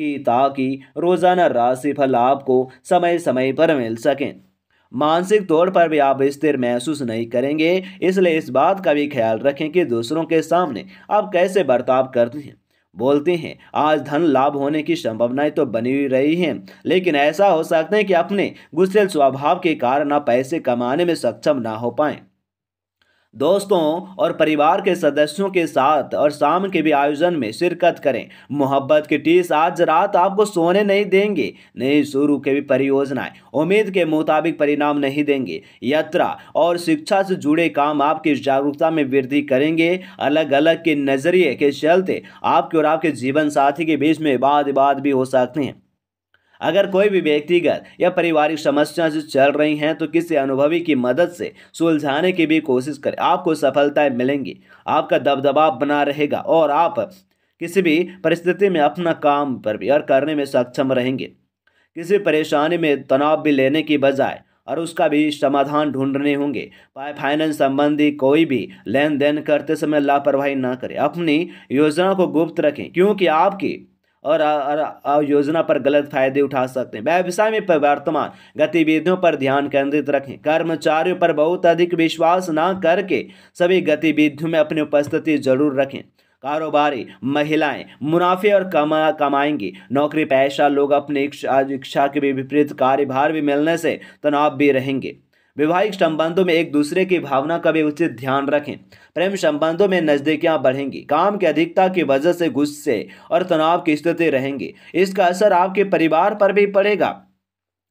की ताकि रोज़ाना राशि फल आपको समय समय पर मिल सकें मानसिक तौर पर भी आप स्थिर महसूस नहीं करेंगे इसलिए इस बात का भी ख्याल रखें कि दूसरों के सामने आप कैसे बर्ताव करते हैं बोलते हैं आज धन लाभ होने की संभावनाएं तो बनी हुई रही हैं लेकिन ऐसा हो सकता है कि अपने गुस्सेल स्वभाव के कारण आप पैसे कमाने में सक्षम ना हो पाएं दोस्तों और परिवार के सदस्यों के साथ और शाम के भी आयोजन में शिरकत करें मोहब्बत की टीस आज रात आपको सोने नहीं देंगे नई शुरू के भी परियोजनाएं उम्मीद के मुताबिक परिणाम नहीं देंगे यात्रा और शिक्षा से जुड़े काम आपकी जागरूकता में वृद्धि करेंगे अलग अलग के नज़रिए के चलते आपके और आपके जीवन साथी के बीच में वाद विवाद भी हो सकते हैं अगर कोई भी व्यक्तिगत या पारिवारिक समस्या से चल रही हैं तो किसी अनुभवी की मदद से सुलझाने की भी कोशिश करें आपको सफलताएं मिलेंगी आपका दबदबा बना रहेगा और आप किसी भी परिस्थिति में अपना काम पर भी और करने में सक्षम रहेंगे किसी परेशानी में तनाव भी लेने की बजाय और उसका भी समाधान ढूंढने होंगे पाए फाइनेंस संबंधी कोई भी लेन देन करते समय लापरवाही ना करें अपनी योजना को गुप्त रखें क्योंकि आपकी और, योजना पर गलत फायदे उठा सकते हैं व्यवसाय में वर्तमान गतिविधियों पर ध्यान केंद्रित रखें कर्मचारियों पर बहुत अधिक विश्वास ना करके सभी गतिविधियों में अपनी उपस्थिति जरूर रखें कारोबारी महिलाएं मुनाफे और कमा कमाएंगी नौकरी पेशा लोग अपनी इच्छा के विपरीत कार्यभार भी मिलने से तनाव भी रहेंगे वैवाहिक संबंधों में एक दूसरे की भावना का भी उचित ध्यान रखें प्रेम संबंधों में नज़दीकियाँ बढ़ेंगी काम की अधिकता की वजह से गुस्से और तनाव की स्थिति रहेंगी इसका असर आपके परिवार पर भी पड़ेगा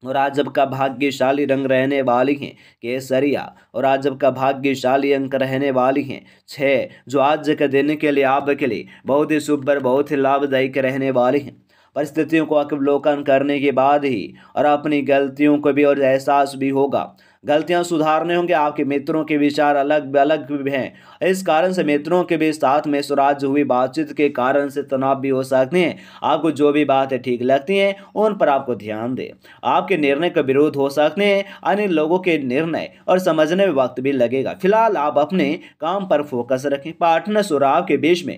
और आज जब का भाग्यशाली रंग रहने वाली हैं केसरिया और आज जब का भाग्यशाली अंक रहने वाली हैं छः जो आज के दिन के लिए आपके लिए बहुत ही शुभ और बहुत ही लाभदायक रहने वाली हैं परिस्थितियों को अवलोकन करने के बाद ही और अपनी गलतियों को भी और एहसास भी होगा गलतियां सुधारने होंगे आपके मित्रों के विचार अलग अलग हैं इस कारण से मित्रों के भी साथ में सुराज हुई बातचीत के कारण से तनाव भी हो सकते हैं आपको जो भी बातें ठीक लगती हैं उन पर आपको ध्यान दें आपके निर्णय का विरोध हो सकते हैं अन्य लोगों के निर्णय और समझने में वक्त भी लगेगा फिलहाल आप अपने काम पर फोकस रखें पार्टनर सुराव के बीच में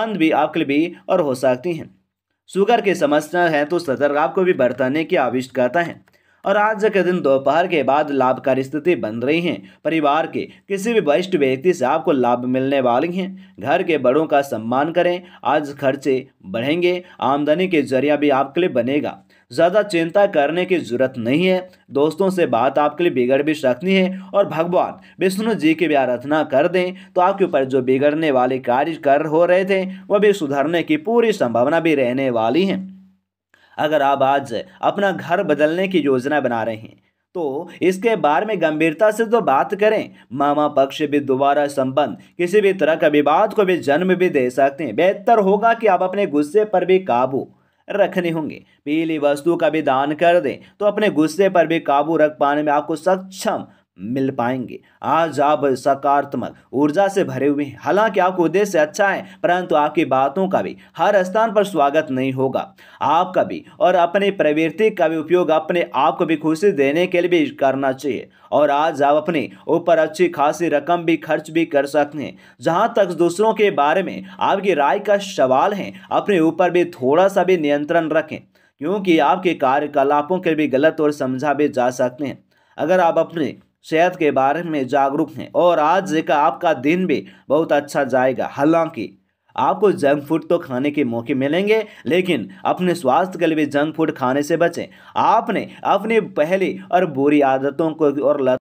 बंद भी आपके लिए भी और हो सकती हैं शुगर की समस्या है तो सतर्क आपको भी बरतने की आविष्कता है और आज के दिन दोपहर के बाद लाभकारी स्थिति बन रही है परिवार के किसी भी वरिष्ठ व्यक्ति से आपको लाभ मिलने वाली हैं घर के बड़ों का सम्मान करें आज खर्चे बढ़ेंगे आमदनी के जरिया भी आपके लिए बनेगा ज़्यादा चिंता करने की जरूरत नहीं है दोस्तों से बात आपके लिए बिगड़ भी सकती है और भगवान विष्णु जी की भी आराधना कर दें तो आपके ऊपर जो बिगड़ने वाले कार्य कर हो रहे थे वह भी सुधरने की पूरी संभावना भी रहने वाली है अगर आप आज अपना घर बदलने की योजना बना रहे हैं तो इसके बारे में गंभीरता से तो बात करें मामा पक्ष भी दोबारा संबंध किसी भी तरह का विवाद को भी जन्म भी दे सकते हैं बेहतर होगा कि आप अपने गुस्से पर भी काबू रखने होंगे पीली वस्तु का भी दान कर दें तो अपने गुस्से पर भी काबू रख पाने में आपको सक्षम मिल पाएंगे आज आप सकारात्मक ऊर्जा से भरे हुए हैं हालांकि आपका उद्देश्य अच्छा है परंतु आपकी बातों का भी हर स्थान पर स्वागत नहीं होगा आपका भी और अपनी प्रवृत्ति का भी उपयोग अपने आप को भी खुशी देने के लिए भी करना चाहिए और आज आप अपने ऊपर अच्छी खासी रकम भी खर्च भी कर सकते हैं जहाँ तक दूसरों के बारे में आपकी राय का सवाल है अपने ऊपर भी थोड़ा सा भी नियंत्रण रखें क्योंकि आपके कार्यकलापों के भी गलत और समझा भी जा सकते हैं अगर आप अपने सेहत के बारे में जागरूक हैं और आज हम्म। का आपका दिन भी बहुत अच्छा जाएगा हालांकि आपको जंक फूड तो खाने के मौके मिलेंगे लेकिन अपने स्वास्थ्य के लिए भी जंक फूड खाने से बचें आपने अपनी पहली और बुरी आदतों को और लत